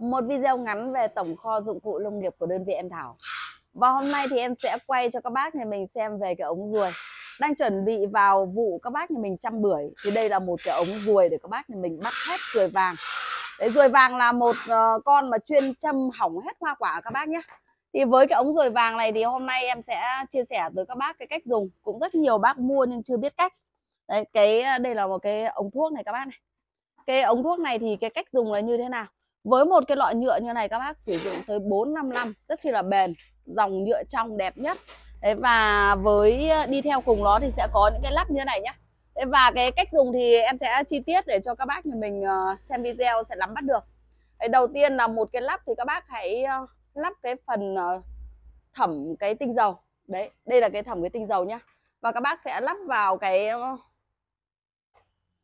một video ngắn về tổng kho dụng cụ nông nghiệp của đơn vị em Thảo. Và hôm nay thì em sẽ quay cho các bác nhà mình xem về cái ống ruồi. Đang chuẩn bị vào vụ các bác nhà mình chăm bưởi thì đây là một cái ống ruồi để các bác nhà mình bắt hết ruồi vàng. Đấy, ruồi vàng là một ờ, con mà chuyên châm hỏng hết hoa quả các bác nhé. Thì với cái ống ruồi vàng này thì hôm nay em sẽ chia sẻ tới các bác cái cách dùng. Cũng rất nhiều bác mua nhưng chưa biết cách. Đấy, cái ờ, đây là một cái ống thuốc này các bác này. Cái ống thuốc này thì cái cách dùng là như thế nào? Với một cái loại nhựa như này các bác sử dụng tới 4-5 năm rất chi là bền, dòng nhựa trong đẹp nhất. Đấy, và với ờ, đi theo cùng nó thì sẽ có những cái lắp như này nhé. Đấy, và cái cách dùng thì em sẽ chi tiết để cho các bác nhà mình ờ, xem video sẽ nắm bắt được. Đấy, đầu tiên là một cái lắp thì các bác hãy ờ, lắp cái phần thẩm cái tinh dầu. Đấy, đây là cái thẩm cái tinh dầu nhá. Và các bác sẽ lắp vào cái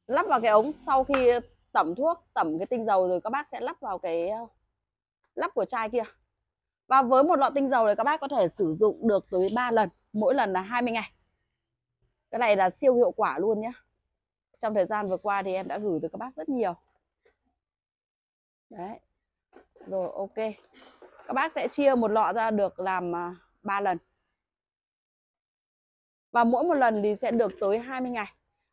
lắp vào cái ống sau khi tẩm thuốc tẩm cái tinh dầu rồi các bác sẽ lắp vào cái lắp của chai kia và với một lọ tinh dầu này các bác có thể sử dụng được tới 3 lần mỗi lần là 20 ngày cái này là siêu hiệu quả luôn nhé trong thời gian vừa qua thì em đã gửi tới các bác rất nhiều đấy rồi ok các bác sẽ chia một lọ ra được làm 3 à, lần và mỗi một lần thì sẽ được tới 20 ngày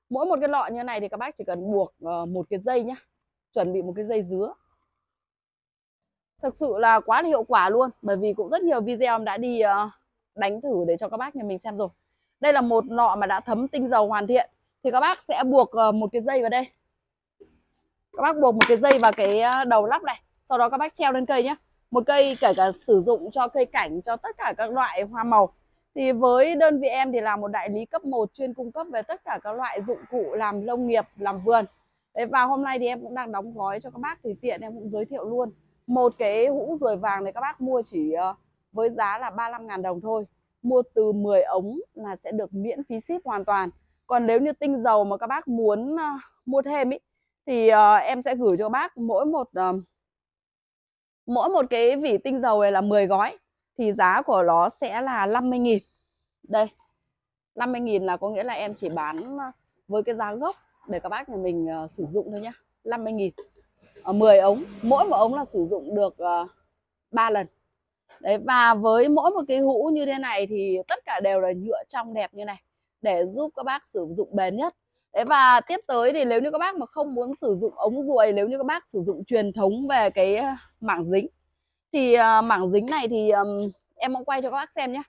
mỗi một cái lọ như này thì các bác chỉ cần buộc ờ, một cái dây nhá chuẩn bị một cái dây dứa thực sự là quá là hiệu quả luôn bởi vì cũng rất nhiều video đã đi ờ, đánh thử để cho các bác nhà mình xem rồi đây là một lọ mà đã thấm tinh dầu hoàn thiện thì các bác sẽ buộc ờ, một cái dây vào đây các bác buộc một cái dây vào cái đầu lắp này sau đó các bác treo lên cây nhé một cây kể cả sử dụng cho cây cảnh cho tất cả các loại hoa màu thì với đơn vị em thì là một đại lý cấp 1 chuyên cung cấp về tất cả các loại dụng cụ làm nông nghiệp, làm vườn. Đấy, và hôm nay thì em cũng đang đóng gói cho các bác thì tiện em cũng giới thiệu luôn. Một cái hũ ruồi vàng này các bác mua chỉ ờ, với giá là 35 000 đồng thôi. Mua từ 10 ống là sẽ được miễn phí ship hoàn toàn. Còn nếu như tinh dầu mà các bác muốn ờ, mua thêm ý, thì ờ, em sẽ gửi cho bác mỗi một mỗi một cái vỉ tinh dầu này là 10 gói thì giá của nó sẽ là 50 nghìn đây 50.000 là có nghĩa là em chỉ bán ờ, với cái giá gốc để các bác nhà mình uh, sử dụng thôi nhá 50.000 ở 10 ống mỗi một ống là sử dụng được uh, ờ, 3 lần đấy và với mỗi một cái hũ như thế này thì tất cả đều là nhựa trong đẹp như này để giúp các bác sử dụng bền nhất Đấy và tiếp tới thì nếu như các bác mà không muốn sử dụng ống ruồi nếu như các bác sử dụng truyền thống về cái mảng dính thì mảng dính này thì em mong quay cho các bác xem nhé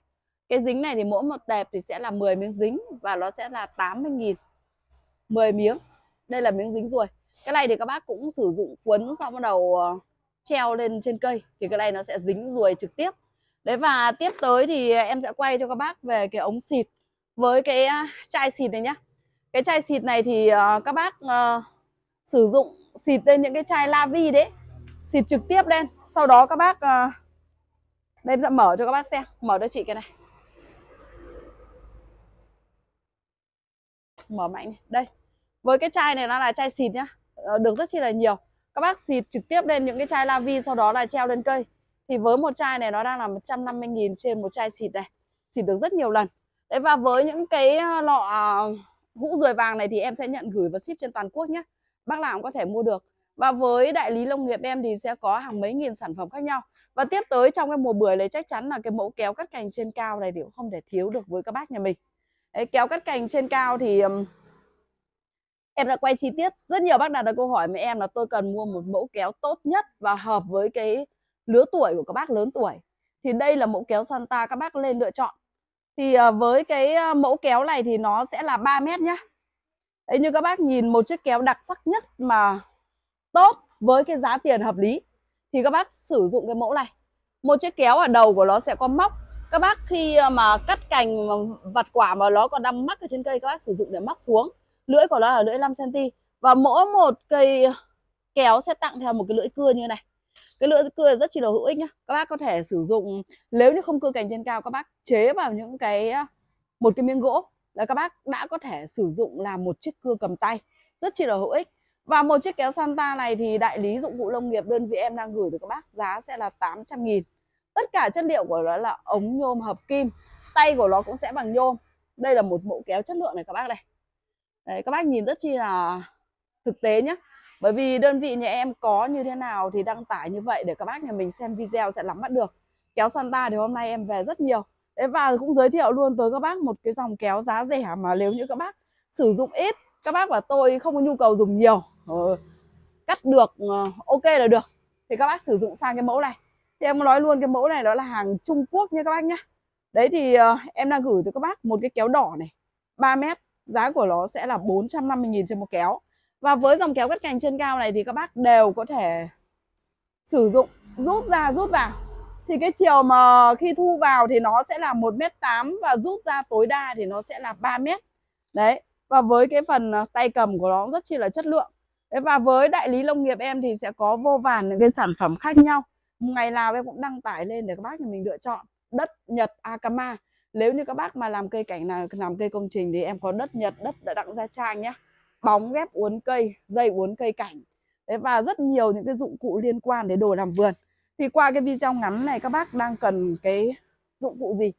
cái dính này thì mỗi một tệp thì sẽ là 10 miếng dính và nó sẽ là 80 nghìn 10 miếng. Đây là miếng dính ruồi. Cái này thì các bác cũng sử dụng quấn xong bắt đầu ờ, treo lên trên cây thì cái này nó sẽ dính ruồi trực tiếp. Đấy và tiếp tới thì em sẽ quay cho các bác về cái ống xịt với cái ờ, chai xịt này nhá. Cái chai xịt này thì ờ, các bác sử dụng xịt lên những cái chai la vi đấy. Xịt trực tiếp lên. Sau đó các bác đây em sẽ mở cho các bác xem. Mở cho chị cái này. mở mạnh này. đây với cái chai này nó là chai xịt nhá ờ, được rất chi là nhiều các bác xịt trực tiếp lên những cái chai la vi sau đó là treo lên cây thì với một chai này nó đang là 150.000 trên một chai xịt này xịt được rất nhiều lần đấy và với những cái ờ, lọ à, hũ ruồi vàng này thì em sẽ nhận gửi và ship trên toàn quốc nhé bác nào cũng có thể mua được và với đại lý nông nghiệp em thì sẽ có hàng mấy nghìn sản phẩm khác nhau và tiếp tới trong cái mùa bưởi này chắc chắn là cái mẫu kéo cắt cành trên cao này thì cũng không thể thiếu được với các bác nhà mình Đấy, kéo cắt cành trên cao thì em đã quay chi tiết rất nhiều bác đặt ra câu hỏi với em là tôi cần mua một mẫu kéo tốt nhất và hợp với cái lứa tuổi của các bác lớn tuổi thì đây là mẫu kéo Santa các bác lên lựa chọn thì ờ, với cái ờ, mẫu kéo này thì nó sẽ là 3 mét nhá Đấy, như các bác nhìn một chiếc kéo đặc sắc nhất mà tốt với cái giá tiền hợp lý thì các bác sử dụng cái mẫu này một chiếc kéo ở đầu của nó sẽ có móc các bác khi ờ, mà cắt cành vặt quả mà nó còn đang mắc ở trên cây các bác sử dụng để mắc xuống lưỡi của nó là lưỡi 5 cm và mỗi một cây kéo sẽ tặng theo một cái lưỡi cưa như này cái lưỡi cưa rất chi là hữu ích nhá các bác có thể sử dụng nếu như không cưa cành trên cao các bác chế vào những cái ờ, một cái miếng gỗ là các bác đã có thể sử dụng làm một chiếc cưa cầm tay rất chi là hữu ích và một chiếc kéo Santa này thì đại lý dụng cụ nông nghiệp đơn vị em đang gửi tới các bác giá sẽ là 800 nghìn tất cả chất liệu của nó là ống nhôm hợp kim tay của nó cũng sẽ bằng nhôm đây là một mẫu kéo chất lượng này các bác này Đấy, các bác nhìn rất chi là thực tế nhé bởi vì đơn vị nhà em có như thế nào thì đăng tải như vậy để các bác nhà mình xem video sẽ nắm bắt được kéo Santa thì hôm nay em về rất nhiều Đấy, và cũng giới thiệu luôn tới các bác một cái dòng kéo giá rẻ mà nếu như các bác sử dụng ít các bác và tôi không có nhu cầu dùng nhiều ừ, cắt được ờ, ok là được thì các bác sử dụng sang cái mẫu này thì em nói luôn cái mẫu này đó là hàng Trung Quốc nha các bác nhá đấy thì uh, em đang gửi tới các bác một cái kéo đỏ này 3 mét giá của nó sẽ là 450.000 trên một kéo và với dòng kéo cắt cành trên cao này thì các bác đều có thể sử dụng rút ra rút vào thì cái chiều mà khi thu vào thì nó sẽ là 1m8 và rút ra tối đa thì nó sẽ là 3 mét. đấy và với cái phần ờ, tay cầm của nó rất chi là chất lượng đấy, và với đại lý nông nghiệp em thì sẽ có vô vàn những cái sản phẩm khác nhau ngày nào em cũng đăng tải lên để các bác nhà mình lựa chọn đất Nhật Akama nếu như các bác mà làm cây cảnh là làm cây công trình thì em có đất Nhật đất đã đặng gia trang nhé bóng ghép uốn cây dây uốn cây cảnh Đấy, và rất nhiều những cái dụng cụ liên quan đến đồ làm vườn thì qua cái video ngắn này các bác đang cần cái dụng cụ gì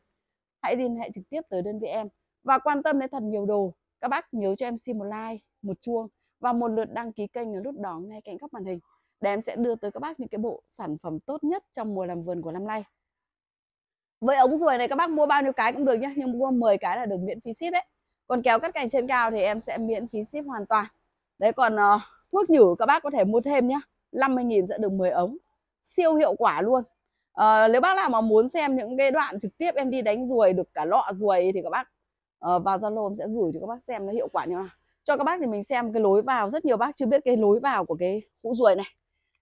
hãy liên hệ trực tiếp tới đơn vị em và quan tâm đến thật nhiều đồ các bác nhớ cho em xin một like một chuông và một lượt đăng ký kênh ở lúc đó ngay cạnh góc màn hình để em sẽ đưa tới các bác những cái bộ sản phẩm tốt nhất trong mùa làm vườn của năm nay với ống ruồi này các bác mua bao nhiêu cái cũng được nhé nhưng mua 10 cái là được miễn phí ship đấy còn kéo cắt cành trên cao thì em sẽ miễn phí ship hoàn toàn đấy còn uh, thuốc nhử các bác có thể mua thêm nhé 50.000 sẽ được 10 ống siêu hiệu quả luôn à, nếu bác nào mà muốn xem những cái đoạn trực tiếp em đi đánh ruồi được cả lọ ruồi thì các bác uh, vào zalo sẽ gửi cho các bác xem nó hiệu quả như nào cho các bác thì mình xem cái lối vào rất nhiều bác chưa biết cái lối vào của cái hũ ruồi này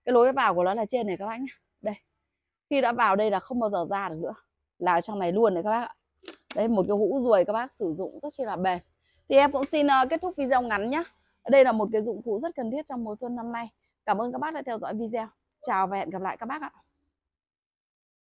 cái lối vào của nó là trên này các bác nhé đây khi đã vào đây là không bao giờ ra được nữa là ở trong này luôn này các bác ạ đấy một cái hũ ruồi các bác sử dụng rất chi là bền thì em cũng xin ờ, kết thúc video ngắn nhé đây là một cái dụng cụ rất cần thiết trong mùa xuân năm nay cảm ơn các bác đã theo dõi video chào và hẹn gặp lại các bác ạ